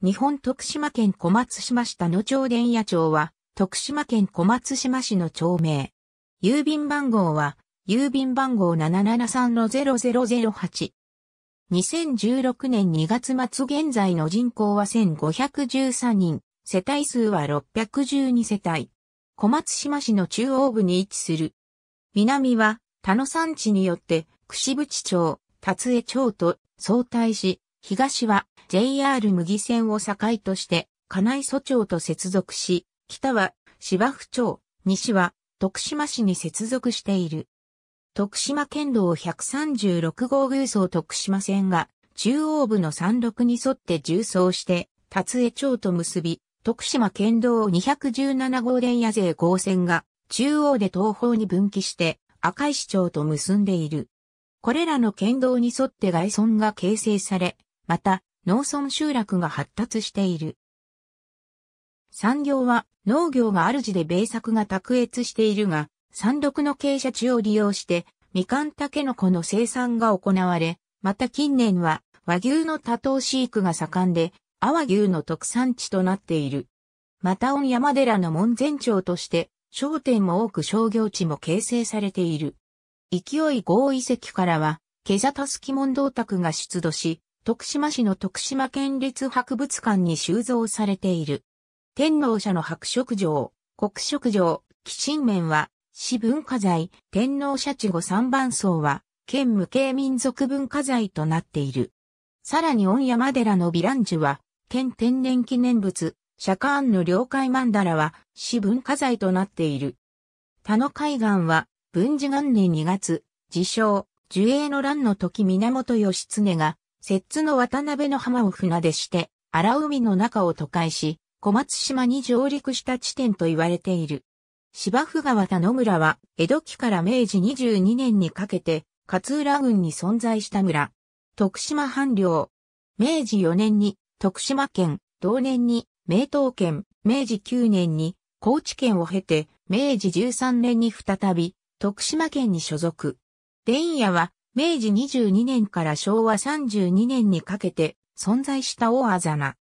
日本徳島県小松島市田野町電野町は、徳島県小松島市の町名。郵便番号は、郵便番号773-0008。2016年2月末現在の人口は1513人、世帯数は612世帯。小松島市の中央部に位置する。南は、田野山地によって、串渕町、達江町と相対し、東は JR 麦線を境として、金井祖町と接続し、北は芝生町、西は徳島市に接続している。徳島県道136号偶走徳島線が中央部の山麓に沿って重走して、達江町と結び、徳島県道217号電野勢号線が中央で東方に分岐して赤石町と結んでいる。これらの県道に沿って外村が形成され、また農村集落が発達している。産業は農業が主で米作が卓越しているが、山麓の傾斜地を利用して、みかんたけのこの生産が行われ、また近年は和牛の多頭飼育が盛んで、阿波牛の特産地となっている。また御山寺の門前町として、商店も多く商業地も形成されている。勢い豪遺跡からは、ケザタスキモン銅が出土し、徳島市の徳島県立博物館に収蔵されている。天皇社の白色城、黒色城、寄神面は、市文化財、天皇社地後三番層は、県無形民族文化財となっている。さらに御山寺のヴィランジュは、県天然記念物、釈迦庵の領海曼荼羅は、市文化財となっている。田野海岸は、文治元年2月、自称、樹栄の乱の時源義経が、摂津の渡辺の浜を船出して、荒海の中を都会し、小松島に上陸した地点と言われている。芝生川田野村は、江戸期から明治22年にかけて、勝浦郡に存在した村。徳島藩領。明治4年に徳島県、同年に明東県、明治9年に高知県を経て、明治13年に再び徳島県に所属。伝野は明治22年から昭和32年にかけて存在した大あざな。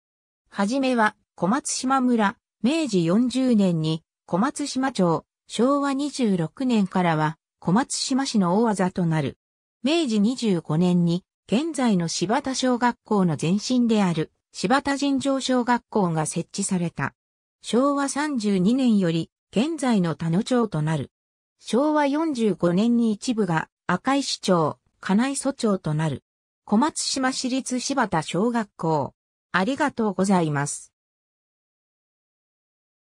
はじめは小松島村、明治40年に小松島町、昭和26年からは小松島市の大あざとなる。明治25年に現在の柴田小学校の前身である柴田尋常小学校が設置された。昭和32年より現在の田野町となる。昭和45年に一部が赤石町、金井祖長となる。小松島市立柴田小学校。ありがとうございます。